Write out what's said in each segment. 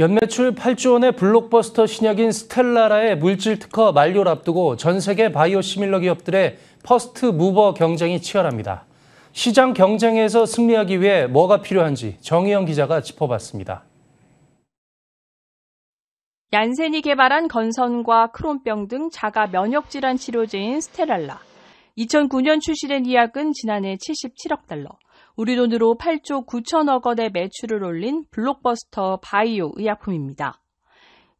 연매출 8조 원의 블록버스터 신약인 스텔라라의 물질 특허 만료를 앞두고 전 세계 바이오 시밀러 기업들의 퍼스트 무버 경쟁이 치열합니다. 시장 경쟁에서 승리하기 위해 뭐가 필요한지 정희영 기자가 짚어봤습니다. 얀센이 개발한 건선과 크론병 등 자가 면역질환 치료제인 스테랄라. 2009년 출시된 이 약은 지난해 77억 달러, 우리 돈으로 8조 9천억 원의 매출을 올린 블록버스터 바이오 의약품입니다.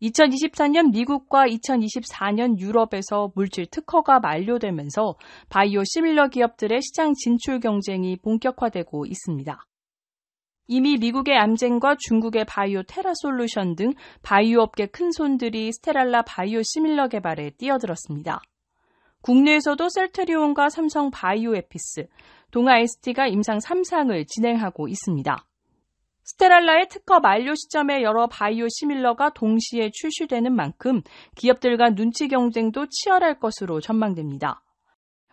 2 0 2 4년 미국과 2024년 유럽에서 물질 특허가 만료되면서 바이오 시밀러 기업들의 시장 진출 경쟁이 본격화되고 있습니다. 이미 미국의 암젠과 중국의 바이오 테라 솔루션 등 바이오 업계 큰 손들이 스테랄라 바이오 시밀러 개발에 뛰어들었습니다. 국내에서도 셀트리온과 삼성 바이오 에피스, 동아 ST가 임상 3상을 진행하고 있습니다. 스테랄라의 특허 만료 시점에 여러 바이오 시밀러가 동시에 출시되는 만큼 기업들과 눈치 경쟁도 치열할 것으로 전망됩니다.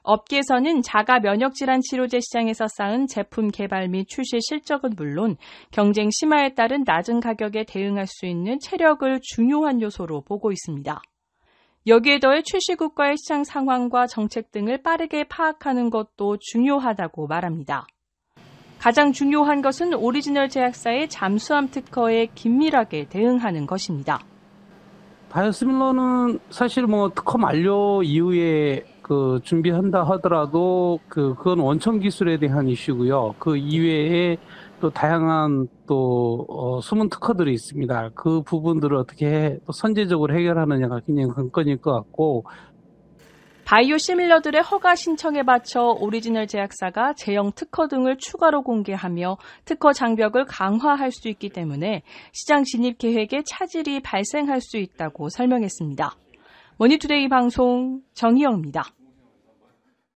업계에서는 자가 면역질환 치료제 시장에서 쌓은 제품 개발 및 출시 실적은 물론 경쟁 심화에 따른 낮은 가격에 대응할 수 있는 체력을 중요한 요소로 보고 있습니다. 여기에 더해 출시국가의 시장 상황과 정책 등을 빠르게 파악하는 것도 중요하다고 말합니다. 가장 중요한 것은 오리지널 제약사의 잠수함 특허에 긴밀하게 대응하는 것입니다. 바이오스밀러는 사실 뭐 특허 만료 이후에 그 준비한다 하더라도 그 그건 원천 기술에 대한 이슈고요. 그 이외에 또 다양한 또 어, 숨은 특허들이 있습니다. 그 부분들을 어떻게 선제적으로 해결하느냐가 굉장히 관건일 것 같고 바이오 시밀러들의 허가 신청에 맞춰 오리지널 제약사가 제형 특허 등을 추가로 공개하며 특허 장벽을 강화할 수 있기 때문에 시장 진입 계획에 차질이 발생할 수 있다고 설명했습니다. 머니투데이 방송 정희영입니다.